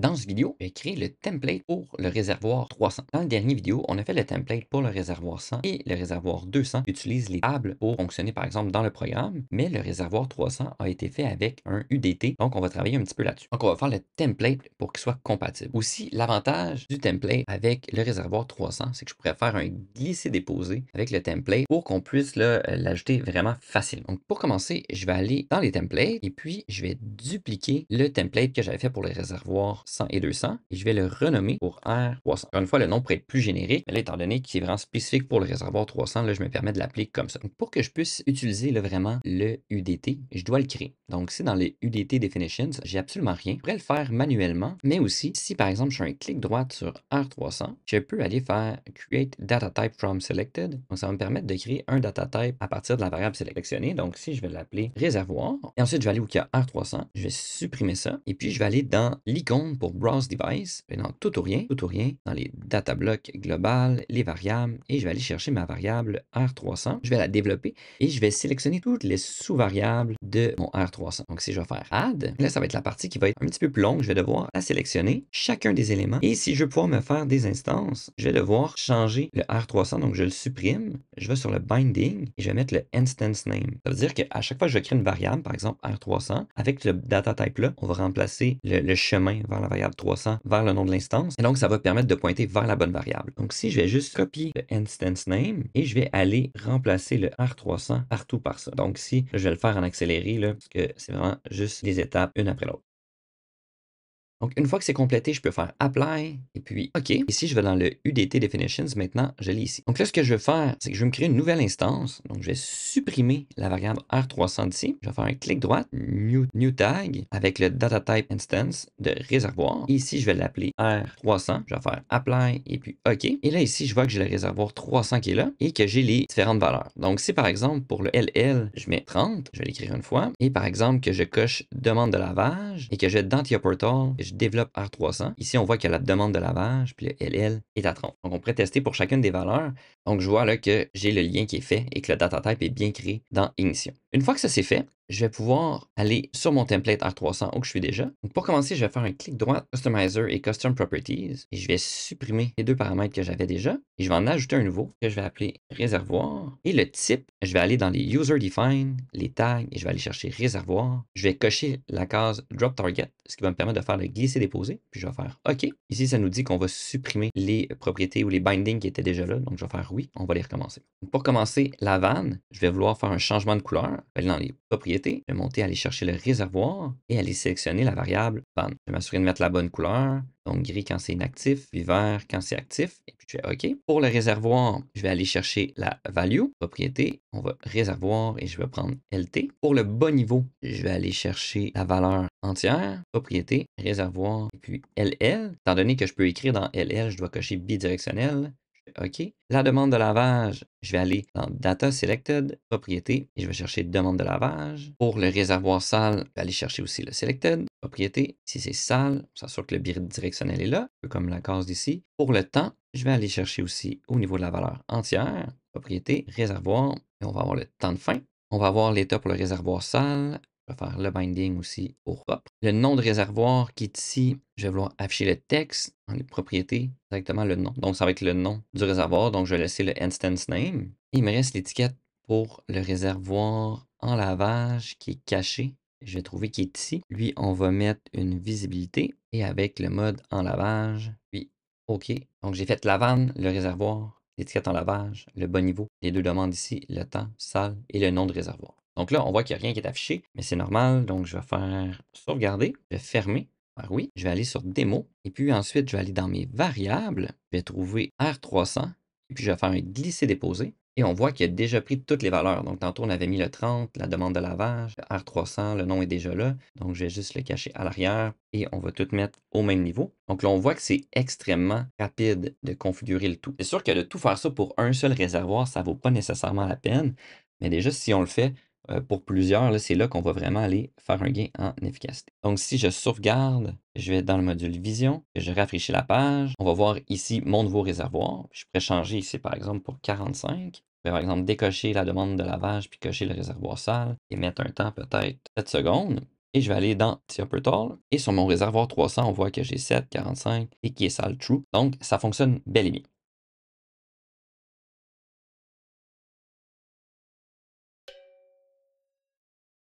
Dans cette vidéo, vais créer le template pour le réservoir 300. Dans la dernière vidéo, on a fait le template pour le réservoir 100 et le réservoir 200 utilise les tables pour fonctionner par exemple dans le programme, mais le réservoir 300 a été fait avec un UDT, donc on va travailler un petit peu là-dessus. Donc on va faire le template pour qu'il soit compatible. Aussi, l'avantage du template avec le réservoir 300, c'est que je pourrais faire un glisser-déposer avec le template pour qu'on puisse euh, l'ajouter vraiment facilement. Donc pour commencer, je vais aller dans les templates et puis je vais dupliquer le template que j'avais fait pour le réservoir 100 et 200. Et je vais le renommer pour R300. Encore une fois, le nom pourrait être plus générique, mais là, étant donné qu'il est vraiment spécifique pour le réservoir 300, là, je me permets de l'appeler comme ça. pour que je puisse utiliser vraiment le UDT, je dois le créer. Donc, c'est dans les UDT Definitions, j'ai absolument rien. Je pourrais le faire manuellement, mais aussi, si par exemple, je fais un clic droit sur R300, je peux aller faire Create Data Type from Selected. Donc, ça va me permettre de créer un data type à partir de la variable sélectionnée. Donc, si je vais l'appeler réservoir, et ensuite, je vais aller où il y a R300, je vais supprimer ça, et puis je vais aller dans l'icône pour Browse Device, dans tout ou rien, tout ou rien, dans les data blocks global, les variables, et je vais aller chercher ma variable R300. Je vais la développer et je vais sélectionner toutes les sous-variables de mon R300. Donc, si je vais faire add, là, ça va être la partie qui va être un petit peu plus longue. Je vais devoir sélectionner, chacun des éléments. Et si je veux pouvoir me faire des instances, je vais devoir changer le R300. Donc, je le supprime. Je vais sur le binding et je vais mettre le instance name. Ça veut dire qu'à chaque fois que je crée une variable, par exemple R300, avec le data type là, on va remplacer le, chemin vers la variable 300, vers le nom de l'instance. Et donc, ça va permettre de pointer vers la bonne variable. Donc, si je vais juste copier le instance name et je vais aller remplacer le R300 partout par ça. Donc, si je vais le faire en accéléré, là, parce que c'est vraiment juste des étapes une après l'autre. Donc, une fois que c'est complété, je peux faire Apply et puis OK. Ici, je vais dans le UDT Definitions. Maintenant, je l'ai ici. Donc là, ce que je vais faire, c'est que je vais me créer une nouvelle instance. Donc, je vais supprimer la variable R300 ici. Je vais faire un clic droit, New, new Tag, avec le Data Type Instance de réservoir. ici, je vais l'appeler R300. Je vais faire Apply et puis OK. Et là, ici, je vois que j'ai le réservoir 300 qui est là et que j'ai les différentes valeurs. Donc, si par exemple, pour le LL, je mets 30, je vais l'écrire une fois. Et par exemple, que je coche demande de lavage et que je vais dans je développe R300. Ici, on voit qu'il y a la demande de lavage, puis le LL est à 30. Donc, on pourrait tester pour chacune des valeurs. Donc, je vois là que j'ai le lien qui est fait et que le data type est bien créé dans Ignition. Une fois que ça c'est fait, je vais pouvoir aller sur mon template R300 où je suis déjà. pour commencer, je vais faire un clic droit, Customizer et Custom Properties, et je vais supprimer les deux paramètres que j'avais déjà, et je vais en ajouter un nouveau que je vais appeler réservoir. Et le type, je vais aller dans les User Define, les tags, et je vais aller chercher réservoir. Je vais cocher la case Drop Target, ce qui va me permettre de faire le glisser-déposer, puis je vais faire OK. Ici, ça nous dit qu'on va supprimer les propriétés ou les bindings qui étaient déjà là, donc je vais faire oui, on va les recommencer. pour commencer la vanne, je vais vouloir faire un changement de couleur, dans les propriétés je vais monter aller chercher le réservoir et aller sélectionner la variable BAN. Je vais m'assurer de mettre la bonne couleur, donc gris quand c'est inactif, puis vert quand c'est actif, et puis je fais OK. Pour le réservoir, je vais aller chercher la value, propriété, on va réservoir et je vais prendre LT. Pour le bas niveau, je vais aller chercher la valeur entière, propriété, réservoir, et puis LL. Étant donné que je peux écrire dans LL, je dois cocher bidirectionnel. OK. La demande de lavage, je vais aller dans Data Selected, Propriété, et je vais chercher demande de lavage. Pour le réservoir sale, je vais aller chercher aussi le Selected, Propriété. Si c'est sale, ça s'assure que le directionnel est là, un peu comme la case d'ici. Pour le temps, je vais aller chercher aussi au niveau de la valeur entière, Propriété, Réservoir, et on va avoir le temps de fin. On va avoir l'état pour le réservoir sale, faire le binding aussi au propre. Le nom de réservoir qui est ici, je vais vouloir afficher le texte dans les propriétés, directement le nom. Donc, ça va être le nom du réservoir. Donc, je vais laisser le instance name. Il me reste l'étiquette pour le réservoir en lavage qui est caché. Je vais trouver qui est ici. Lui, on va mettre une visibilité et avec le mode en lavage, puis OK. Donc, j'ai fait la vanne, le réservoir, l'étiquette en lavage, le bon niveau, les deux demandes ici, le temps, salle et le nom de réservoir. Donc là, on voit qu'il n'y a rien qui est affiché, mais c'est normal. Donc, je vais faire sauvegarder, je vais fermer. Alors ah oui, je vais aller sur démo. Et puis ensuite, je vais aller dans mes variables. Je vais trouver R300. Et puis, je vais faire un glisser-déposer. Et on voit qu'il a déjà pris toutes les valeurs. Donc, tantôt, on avait mis le 30, la demande de lavage, R300, le nom est déjà là. Donc, je vais juste le cacher à l'arrière et on va tout mettre au même niveau. Donc là, on voit que c'est extrêmement rapide de configurer le tout. C'est sûr que de tout faire ça pour un seul réservoir, ça ne vaut pas nécessairement la peine. Mais déjà, si on le fait, euh, pour plusieurs, c'est là, qu'on va vraiment aller faire un gain en efficacité. Donc, si je sauvegarde, je vais dans le module Vision, je rafraîchis la page. On va voir ici mon nouveau réservoir. Je pourrais changer ici, par exemple, pour 45. Je vais, par exemple, décocher la demande de lavage puis cocher le réservoir sale et mettre un temps peut-être 7 secondes. Et je vais aller dans Tall. Et sur mon réservoir 300, on voit que j'ai 7, 45 et qui est sale true. Donc, ça fonctionne bel et bien.